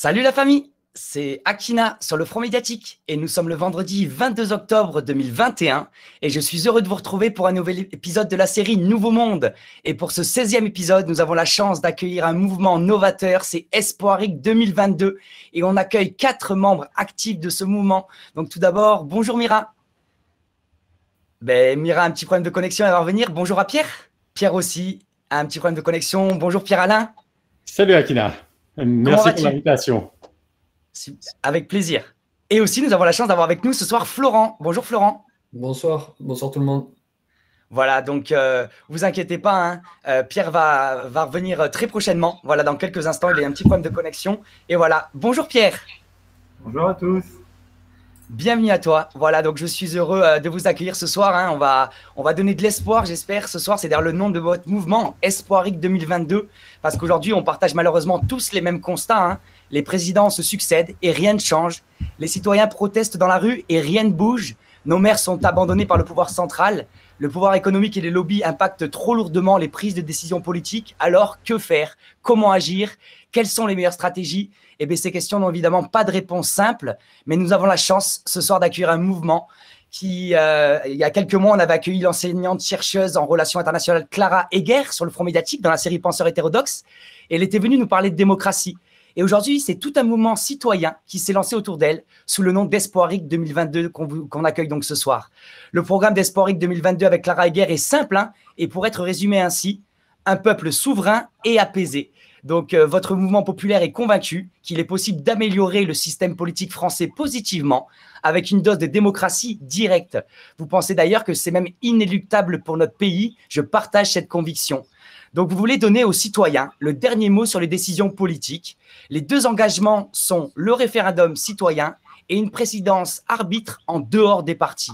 Salut la famille, c'est Akina sur le Front Médiatique et nous sommes le vendredi 22 octobre 2021 et je suis heureux de vous retrouver pour un nouvel épisode de la série Nouveau Monde. Et pour ce 16e épisode, nous avons la chance d'accueillir un mouvement novateur, c'est Espoiric 2022 et on accueille quatre membres actifs de ce mouvement. Donc tout d'abord, bonjour Mira. Ben, Mira un petit problème de connexion, elle va revenir. Bonjour à Pierre. Pierre aussi a un petit problème de connexion. Bonjour Pierre-Alain. Salut Akina. Merci pour l'invitation. Avec plaisir. Et aussi, nous avons la chance d'avoir avec nous ce soir Florent. Bonjour Florent. Bonsoir, bonsoir tout le monde. Voilà, donc euh, vous inquiétez pas, hein. euh, Pierre va, va revenir euh, très prochainement. Voilà, dans quelques instants, il y a un petit problème de connexion. Et voilà, bonjour Pierre. Bonjour à tous. Bienvenue à toi. Voilà, donc je suis heureux euh, de vous accueillir ce soir. Hein. On, va, donner de l'espoir, j'espère, ce soir. C'est d'ailleurs le nom de votre mouvement, Espoirique 2022, parce qu'aujourd'hui, on partage malheureusement tous les mêmes constats. Hein. Les présidents se succèdent et rien ne change. Les citoyens protestent dans la rue et rien ne bouge. Nos maires sont abandonnées par le pouvoir central. Le pouvoir économique et les lobbies impactent trop lourdement les prises de décisions politiques. Alors, que faire Comment agir Quelles sont les meilleures stratégies Eh bien, ces questions n'ont évidemment pas de réponse simple, mais nous avons la chance ce soir d'accueillir un mouvement qui, euh, il y a quelques mois, on avait accueilli l'enseignante chercheuse en relations internationales Clara Heger sur le front médiatique dans la série Penseurs hétérodoxes. Et elle était venue nous parler de démocratie. Et aujourd'hui, c'est tout un mouvement citoyen qui s'est lancé autour d'elle sous le nom d'Espoiric 2022 qu'on accueille donc ce soir. Le programme d'Espoiric 2022 avec Clara Guerre est simple hein, et pour être résumé ainsi, un peuple souverain et apaisé. Donc euh, votre mouvement populaire est convaincu qu'il est possible d'améliorer le système politique français positivement avec une dose de démocratie directe. Vous pensez d'ailleurs que c'est même inéluctable pour notre pays. Je partage cette conviction. Donc vous voulez donner aux citoyens le dernier mot sur les décisions politiques. Les deux engagements sont le référendum citoyen et une présidence arbitre en dehors des partis.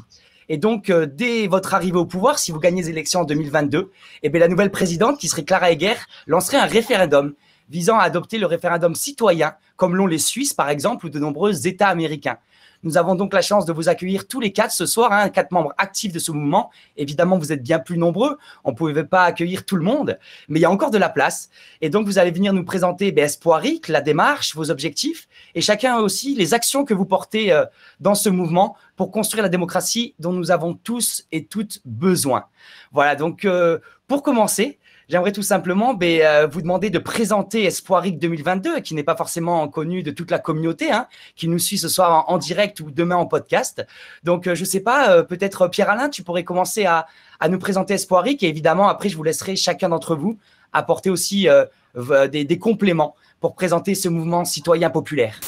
Et donc, euh, dès votre arrivée au pouvoir, si vous gagnez les élections en 2022, eh bien, la nouvelle présidente, qui serait Clara Heger, lancerait un référendum visant à adopter le référendum citoyen, comme l'ont les Suisses par exemple ou de nombreux États américains. Nous avons donc la chance de vous accueillir tous les quatre ce soir, hein, quatre membres actifs de ce mouvement. Évidemment, vous êtes bien plus nombreux. On ne pouvait pas accueillir tout le monde, mais il y a encore de la place. Et donc, vous allez venir nous présenter ben, la démarche, vos objectifs et chacun aussi les actions que vous portez euh, dans ce mouvement pour construire la démocratie dont nous avons tous et toutes besoin. Voilà, donc euh, pour commencer, J'aimerais tout simplement ben, euh, vous demander de présenter Espoiric 2022, qui n'est pas forcément connu de toute la communauté, hein, qui nous suit ce soir en, direct ou demain en podcast. Donc, euh, je ne sais pas, euh, peut-être Pierre-Alain, tu pourrais commencer à, nous présenter Espoiric et évidemment, après, je vous laisserai chacun d'entre vous apporter aussi des compléments pour présenter ce mouvement citoyen populaire.